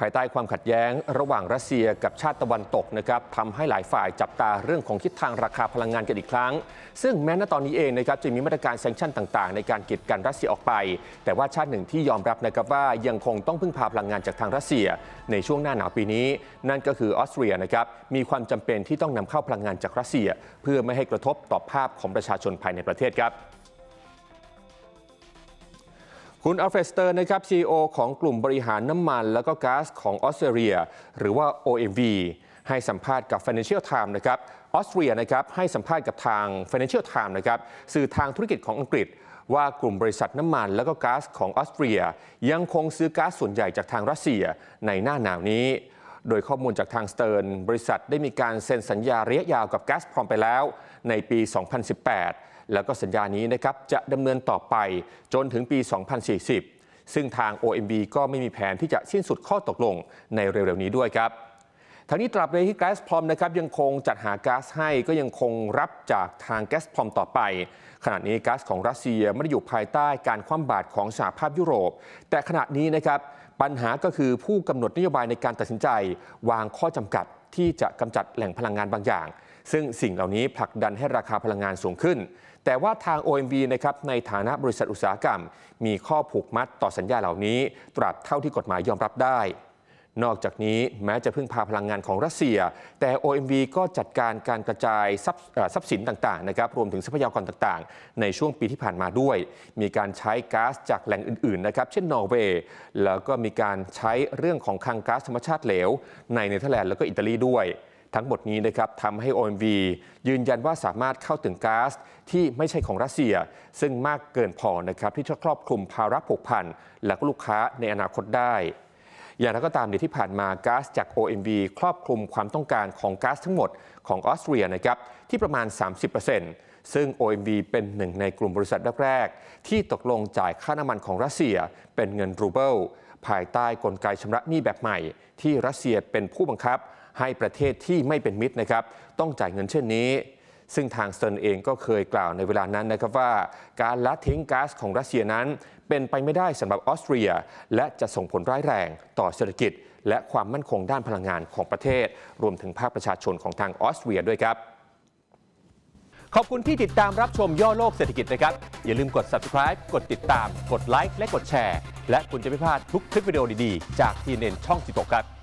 ภายใต้ความขัดแย้ง ระหว่างรัสเซียกับชาติตะวันตกนะครับทำให้หลายฝ่ายจับตาเรื่องของทิศทางราคาพลังงานกันอีกครั้ง ซึ่งแม้ณตอนนี้เองนะครับจะมีมาตรการแซงชั่นต่าง ๆ ในการกีดกันรัสเซียออกไป แต่ว่าชาติหนึ่งที่ยอมรับนะครับว่ายังคงต้องพึ่งพาพลังงานจากทางรัสเซีย ในช่วงหน้าหนาวปีนี้ นั่นก็คือออสเตรียนะครับมีความจำเป็นที่ต้องนำเข้าพลังงานจากรัสเซีย เพื่อไม่ให้กระทบต่อภาพของประชาชนภายในประเทศครับคุณอัลเฟสเตอร์นะครับซีอของกลุ่มบริหารน้ำมันแล้วก็ก๊าซของออสเตรเลีย หรือว่า OMV ให้สัมภาษณ์กับ Financial Times นะครับออสเตรียนะครับ ให้สัมภาษณ์กับทาง Financial Times นะครับสื่อทางธุรกิจของอังกฤษ ว่ากลุ่มบริษัทน้ำมันและก็ก๊าซของออสเตรียยังคงซื้อก๊าซส่วนใหญ่จากทางรัสเซียในหน้าหนาวนี้โดยข้อมูลจากทางสเติร์นบริษัทได้มีการเซ็นสัญญาระยะยาวกับแก๊สพรอมไปแล้วในปี 2018 แล้วก็สัญญานี้นะครับจะดำเนินต่อไปจนถึงปี 2040 ซึ่งทาง OMV ก็ไม่มีแผนที่จะสิ้นสุดข้อตกลงในเร็วๆ นี้ด้วยครับทางนี้ตราบใดที่แก๊สพรอมนะครับยังคงจัดหาแก๊สให้ก็ยังคงรับจากทางแก๊สพรอมต่อไปขณะนี้แก๊สของรัสเซียไม่ได้อยู่ภายใต้การคว่ำบาตรของสหภาพยุโรป แต่ขณะนี้นะครับปัญหาก็คือผู้กำหนดนโยบายในการตัดสินใจ วางข้อจำกัดที่จะกำจัดแหล่งพลังงานบางอย่าง ซึ่งสิ่งเหล่านี้ผลักดันให้ราคาพลังงานสูงขึ้น แต่ว่าทาง OMV นะครับในฐานะบริษัทอุตสาหกรรม มีข้อผูกมัดต่อสัญญาเหล่านี้ ตราบเท่าที่กฎหมายยอมรับได้นอกจากนี้แม้จะพึ่งพาพลังงานของรัสเซีย แต่ OMV ก็จัดการการกระจายทรัพย์สินต่างๆนะครับรวมถึงทรัพยากรต่างๆ ในช่วงปีที่ผ่านมาด้วย มีการใช้ก๊าซจากแหล่งอื่นๆนะครับเช่นนอร์เวย์แล้วก็มีการใช้เรื่องของคลังก๊าซธรรมชาติเหลว ในเนเธอร์แลนด์แล้วก็อิตาลีด้วย ทั้งหมดนี้นะครับทำให้ OMV ยืนยันว่าสามารถเข้าถึงก๊าซที่ไม่ใช่ของรัสเซีย ซึ่งมากเกินพอนะครับที่จะครอบคลุมภาระผูกพันและก็ลูกค้าในอนาคตได้อย่างไรก็ตามในที่ผ่านมาก๊าซจาก OMV ครอบคลุมความต้องการของก๊าซทั้งหมดของออสเตรียนะครับที่ประมาณ 30%ซึ่ง OMV เป็นหนึ่งในกลุ่มบริษัทแรกๆที่ตกลงจ่ายค่าน้ำมันของรัสเซียเป็นเงินรูเบิลภายใต้กลไกชำระหนี้แบบใหม่ที่รัสเซียเป็นผู้บังคับ ให้ประเทศที่ไม่เป็นมิตรนะครับต้องจ่ายเงินเช่นนี้ซึ่งทางสเตนเองก็เคยกล่าวในเวลานั้นนะครับว่า การละทิ้งก๊าซของรัสเซียนั้นเป็นไปไม่ได้สำหรับออสเตรีย และจะส่งผลร้ายแรงต่อเศรษฐกิจ และความมั่นคงด้านพลังงานของประเทศ รวมถึงภาคประชาชนของทางออสเตรียด้วยครับ ขอบคุณที่ติดตามรับชมย่อโลกเศรษฐกิจนะครับ อย่าลืมกด subscribe กดติดตาม กดไลค์และกดแชร์ และคุณจะไม่พลาดทุกคลิปวิดีโอดีๆ จากทีเน็นช่อง16ครับ